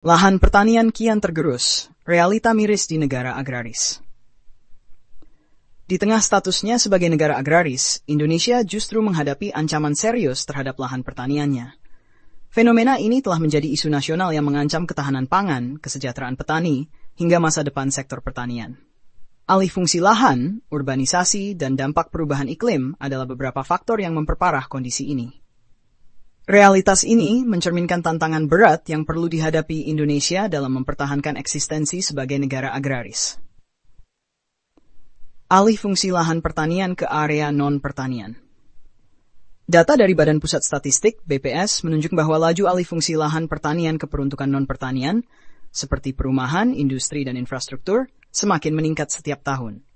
Lahan pertanian kian tergerus, realita miris di negara agraris. Di tengah statusnya sebagai negara agraris, Indonesia justru menghadapi ancaman serius terhadap lahan pertaniannya. Fenomena ini telah menjadi isu nasional yang mengancam ketahanan pangan, kesejahteraan petani, hingga masa depan sektor pertanian. Alih fungsi lahan, urbanisasi, dan dampak perubahan iklim adalah beberapa faktor yang memperparah kondisi ini. Realitas ini mencerminkan tantangan berat yang perlu dihadapi Indonesia dalam mempertahankan eksistensi sebagai negara agraris. Alih fungsi lahan pertanian ke area non-pertanian. Data dari Badan Pusat Statistik (BPS) menunjuk bahwa laju alih fungsi lahan pertanian ke peruntukan non-pertanian, seperti perumahan, industri, dan infrastruktur, semakin meningkat setiap tahun.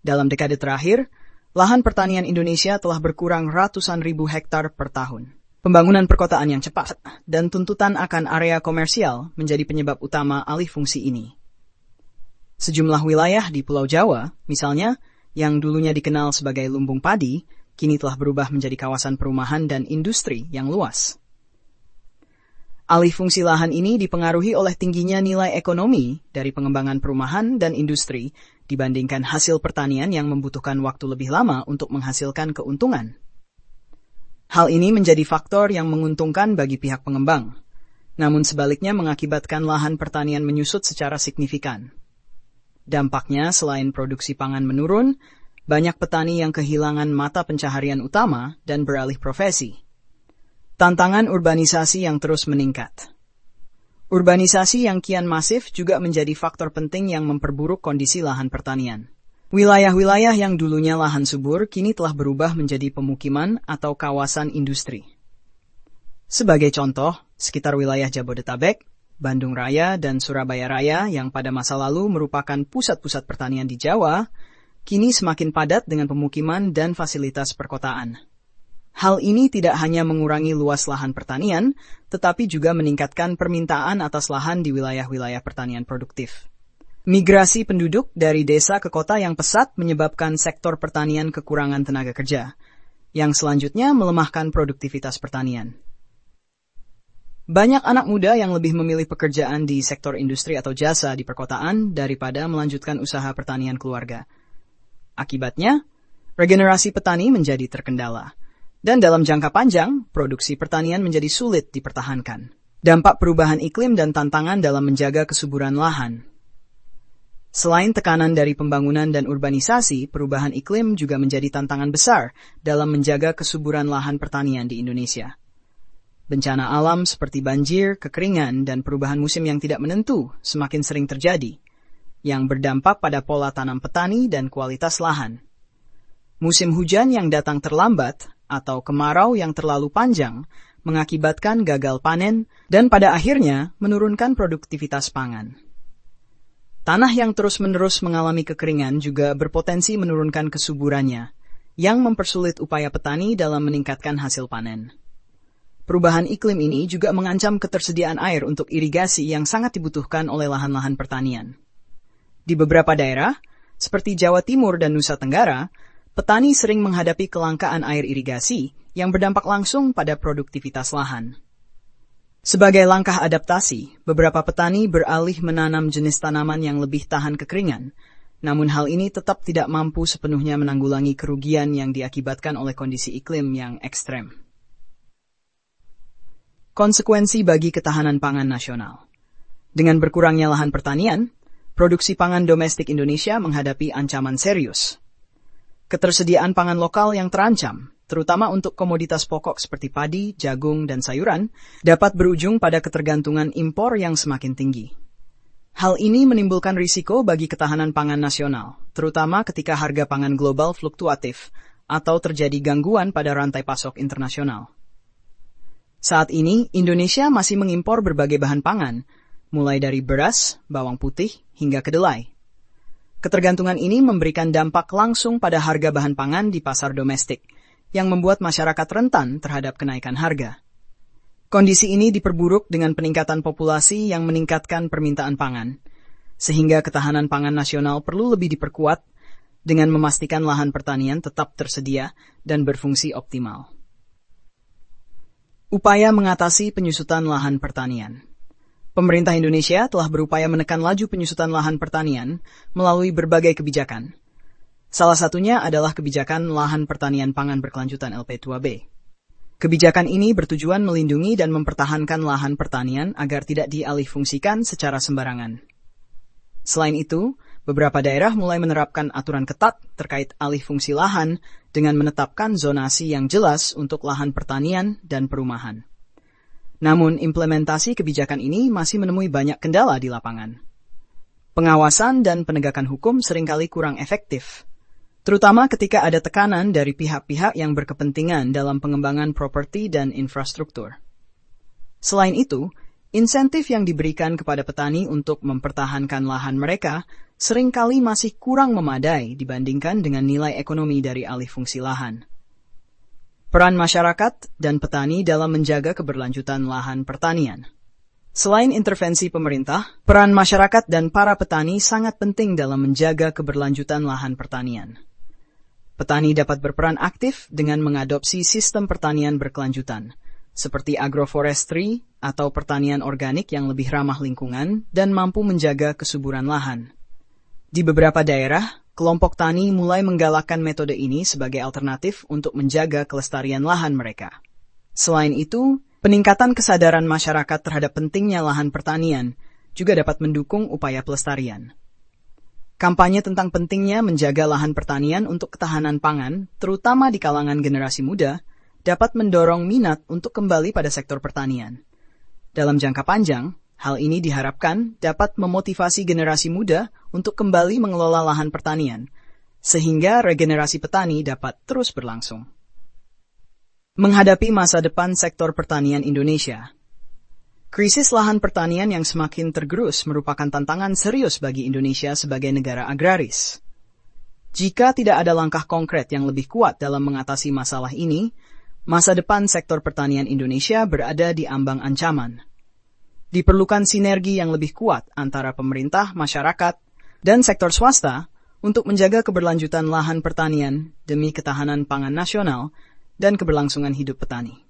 Dalam dekade terakhir, lahan pertanian Indonesia telah berkurang ratusan ribu hektar per tahun. Pembangunan perkotaan yang cepat dan tuntutan akan area komersial menjadi penyebab utama alih fungsi ini. Sejumlah wilayah di Pulau Jawa, misalnya, yang dulunya dikenal sebagai lumbung padi, kini telah berubah menjadi kawasan perumahan dan industri yang luas. Alih fungsi lahan ini dipengaruhi oleh tingginya nilai ekonomi dari pengembangan perumahan dan industri dibandingkan hasil pertanian yang membutuhkan waktu lebih lama untuk menghasilkan keuntungan. Hal ini menjadi faktor yang menguntungkan bagi pihak pengembang, namun sebaliknya mengakibatkan lahan pertanian menyusut secara signifikan. Dampaknya, selain produksi pangan menurun, banyak petani yang kehilangan mata pencaharian utama dan beralih profesi. Tantangan urbanisasi yang terus meningkat. Urbanisasi yang kian masif juga menjadi faktor penting yang memperburuk kondisi lahan pertanian. Wilayah-wilayah yang dulunya lahan subur kini telah berubah menjadi pemukiman atau kawasan industri. Sebagai contoh, sekitar wilayah Jabodetabek, Bandung Raya, dan Surabaya Raya yang pada masa lalu merupakan pusat-pusat pertanian di Jawa, kini semakin padat dengan pemukiman dan fasilitas perkotaan. Hal ini tidak hanya mengurangi luas lahan pertanian, tetapi juga meningkatkan permintaan atas lahan di wilayah-wilayah pertanian produktif. Migrasi penduduk dari desa ke kota yang pesat menyebabkan sektor pertanian kekurangan tenaga kerja, yang selanjutnya melemahkan produktivitas pertanian. Banyak anak muda yang lebih memilih pekerjaan di sektor industri atau jasa di perkotaan daripada melanjutkan usaha pertanian keluarga. Akibatnya, regenerasi petani menjadi terkendala, dan dalam jangka panjang, produksi pertanian menjadi sulit dipertahankan. Dampak perubahan iklim dan tantangan dalam menjaga kesuburan lahan Selain tekanan dari pembangunan dan urbanisasi, perubahan iklim juga menjadi tantangan besar dalam menjaga kesuburan lahan pertanian di Indonesia. Bencana alam seperti banjir, kekeringan, dan perubahan musim yang tidak menentu semakin sering terjadi, yang berdampak pada pola tanam petani dan kualitas lahan. Musim hujan yang datang terlambat atau kemarau yang terlalu panjang mengakibatkan gagal panen dan pada akhirnya menurunkan produktivitas pangan. Tanah yang terus-menerus mengalami kekeringan juga berpotensi menurunkan kesuburannya, yang mempersulit upaya petani dalam meningkatkan hasil panen. Perubahan iklim ini juga mengancam ketersediaan air untuk irigasi yang sangat dibutuhkan oleh lahan-lahan pertanian. Di beberapa daerah, seperti Jawa Timur dan Nusa Tenggara, petani sering menghadapi kelangkaan air irigasi yang berdampak langsung pada produktivitas lahan. Sebagai langkah adaptasi, beberapa petani beralih menanam jenis tanaman yang lebih tahan kekeringan, namun hal ini tetap tidak mampu sepenuhnya menanggulangi kerugian yang diakibatkan oleh kondisi iklim yang ekstrem. Konsekuensi bagi ketahanan pangan nasional Dengan berkurangnya lahan pertanian, produksi pangan domestik Indonesia menghadapi ancaman serius. Ketersediaan pangan lokal yang terancam, terutama untuk komoditas pokok seperti padi, jagung, dan sayuran, dapat berujung pada ketergantungan impor yang semakin tinggi. Hal ini menimbulkan risiko bagi ketahanan pangan nasional, terutama ketika harga pangan global fluktuatif atau terjadi gangguan pada rantai pasok internasional. Saat ini, Indonesia masih mengimpor berbagai bahan pangan, mulai dari beras, bawang putih, hingga kedelai. Ketergantungan ini memberikan dampak langsung pada harga bahan pangan di pasar domestik, yang membuat masyarakat rentan terhadap kenaikan harga. Kondisi ini diperburuk dengan peningkatan populasi yang meningkatkan permintaan pangan, sehingga ketahanan pangan nasional perlu lebih diperkuat dengan memastikan lahan pertanian tetap tersedia dan berfungsi optimal. Upaya mengatasi penyusutan lahan pertanian. Pemerintah Indonesia telah berupaya menekan laju penyusutan lahan pertanian melalui berbagai kebijakan, Salah satunya adalah kebijakan lahan pertanian pangan berkelanjutan LP2B. Kebijakan ini bertujuan melindungi dan mempertahankan lahan pertanian agar tidak dialihfungsikan secara sembarangan. Selain itu, beberapa daerah mulai menerapkan aturan ketat terkait alih fungsi lahan dengan menetapkan zonasi yang jelas untuk lahan pertanian dan perumahan. Namun, implementasi kebijakan ini masih menemui banyak kendala di lapangan. Pengawasan dan penegakan hukum seringkali kurang efektif, terutama ketika ada tekanan dari pihak-pihak yang berkepentingan dalam pengembangan properti dan infrastruktur. Selain itu, insentif yang diberikan kepada petani untuk mempertahankan lahan mereka seringkali masih kurang memadai dibandingkan dengan nilai ekonomi dari alih fungsi lahan. Peran masyarakat dan petani dalam menjaga keberlanjutan lahan pertanian. Selain intervensi pemerintah, peran masyarakat dan para petani sangat penting dalam menjaga keberlanjutan lahan pertanian. Petani dapat berperan aktif dengan mengadopsi sistem pertanian berkelanjutan, seperti agroforestry atau pertanian organik yang lebih ramah lingkungan dan mampu menjaga kesuburan lahan. Di beberapa daerah, kelompok tani mulai menggalakkan metode ini sebagai alternatif untuk menjaga kelestarian lahan mereka. Selain itu, peningkatan kesadaran masyarakat terhadap pentingnya lahan pertanian juga dapat mendukung upaya pelestarian. Kampanye tentang pentingnya menjaga lahan pertanian untuk ketahanan pangan, terutama di kalangan generasi muda, dapat mendorong minat untuk kembali pada sektor pertanian. Dalam jangka panjang, hal ini diharapkan dapat memotivasi generasi muda untuk kembali mengelola lahan pertanian, sehingga regenerasi petani dapat terus berlangsung. Menghadapi masa depan sektor pertanian Indonesia, Krisis lahan pertanian yang semakin tergerus merupakan tantangan serius bagi Indonesia sebagai negara agraris. Jika tidak ada langkah konkret yang lebih kuat dalam mengatasi masalah ini, masa depan sektor pertanian Indonesia berada di ambang ancaman. Diperlukan sinergi yang lebih kuat antara pemerintah, masyarakat, dan sektor swasta untuk menjaga keberlanjutan lahan pertanian demi ketahanan pangan nasional dan keberlangsungan hidup petani.